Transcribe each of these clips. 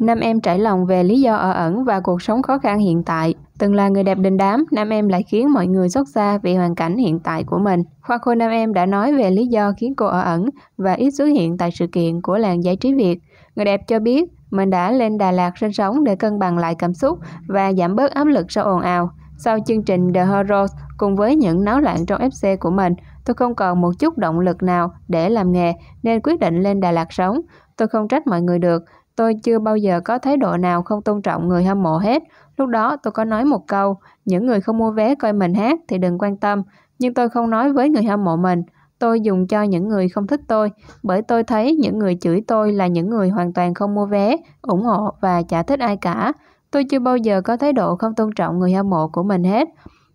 Nam em trải lòng về lý do ở ẩn và cuộc sống khó khăn hiện tại. Từng là người đẹp đình đám, Nam em lại khiến mọi người xót xa vì hoàn cảnh hiện tại của mình. Khoa khôi Nam em đã nói về lý do khiến cô ở ẩn và ít xuất hiện tại sự kiện của làng giải trí Việt. Người đẹp cho biết mình đã lên Đà Lạt sinh sống để cân bằng lại cảm xúc và giảm bớt áp lực sau ồn ào. Sau chương trình The Heroes cùng với những náo loạn trong FC của mình, tôi không còn một chút động lực nào để làm nghề nên quyết định lên Đà Lạt sống. Tôi không trách mọi người được Tôi chưa bao giờ có thái độ nào không tôn trọng người hâm mộ hết. Lúc đó tôi có nói một câu, những người không mua vé coi mình hát thì đừng quan tâm, nhưng tôi không nói với người hâm mộ mình. Tôi dùng cho những người không thích tôi, bởi tôi thấy những người chửi tôi là những người hoàn toàn không mua vé, ủng hộ và chả thích ai cả. Tôi chưa bao giờ có thái độ không tôn trọng người hâm mộ của mình hết.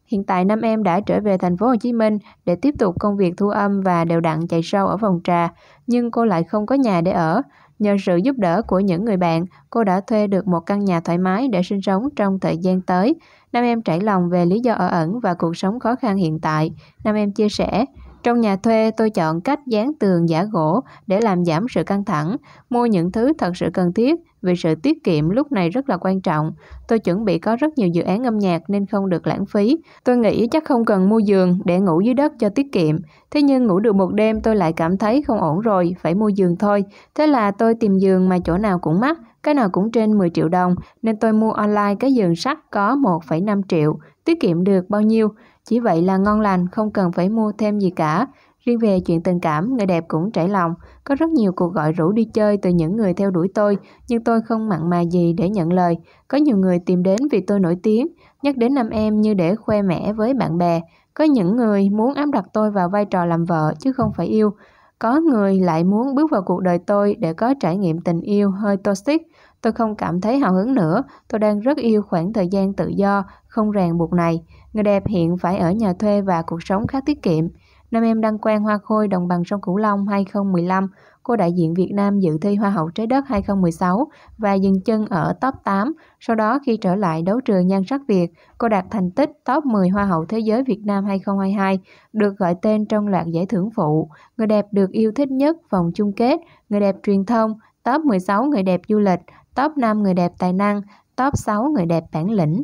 Hiện tại năm em đã trở về thành phố Hồ Chí Minh để tiếp tục công việc thu âm và đều đặn chạy show ở phòng trà, nhưng cô lại không có nhà để ở. Nhờ sự giúp đỡ của những người bạn, cô đã thuê được một căn nhà thoải mái để sinh sống trong thời gian tới. Nam em trải lòng về lý do ở ẩn và cuộc sống khó khăn hiện tại. Nam em chia sẻ, trong nhà thuê, tôi chọn cách dán tường giả gỗ để làm giảm sự căng thẳng, mua những thứ thật sự cần thiết vì sự tiết kiệm lúc này rất là quan trọng. Tôi chuẩn bị có rất nhiều dự án âm nhạc nên không được lãng phí. Tôi nghĩ chắc không cần mua giường để ngủ dưới đất cho tiết kiệm. Thế nhưng ngủ được một đêm tôi lại cảm thấy không ổn rồi, phải mua giường thôi. Thế là tôi tìm giường mà chỗ nào cũng mắc, cái nào cũng trên 10 triệu đồng nên tôi mua online cái giường sắt có 1,5 triệu, tiết kiệm được bao nhiêu. Chỉ vậy là ngon lành, không cần phải mua thêm gì cả. Riêng về chuyện tình cảm, người đẹp cũng trải lòng. Có rất nhiều cuộc gọi rủ đi chơi từ những người theo đuổi tôi, nhưng tôi không mặn mà gì để nhận lời. Có nhiều người tìm đến vì tôi nổi tiếng, nhắc đến nam em như để khoe mẽ với bạn bè. Có những người muốn áp đặt tôi vào vai trò làm vợ chứ không phải yêu. Có người lại muốn bước vào cuộc đời tôi để có trải nghiệm tình yêu hơi toxic. Tôi không cảm thấy hào hứng nữa, tôi đang rất yêu khoảng thời gian tự do, không ràng buộc này. Người đẹp hiện phải ở nhà thuê và cuộc sống khá tiết kiệm năm em đăng quang Hoa Khôi Đồng bằng sông Cửu Long 2015, cô đại diện Việt Nam dự thi Hoa hậu Trái đất 2016 và dừng chân ở top 8. Sau đó khi trở lại đấu trường nhan sắc Việt, cô đạt thành tích top 10 Hoa hậu Thế giới Việt Nam 2022, được gọi tên trong loạt giải thưởng phụ. Người đẹp được yêu thích nhất vòng chung kết, người đẹp truyền thông, top 16 người đẹp du lịch, top 5 người đẹp tài năng, top 6 người đẹp bản lĩnh.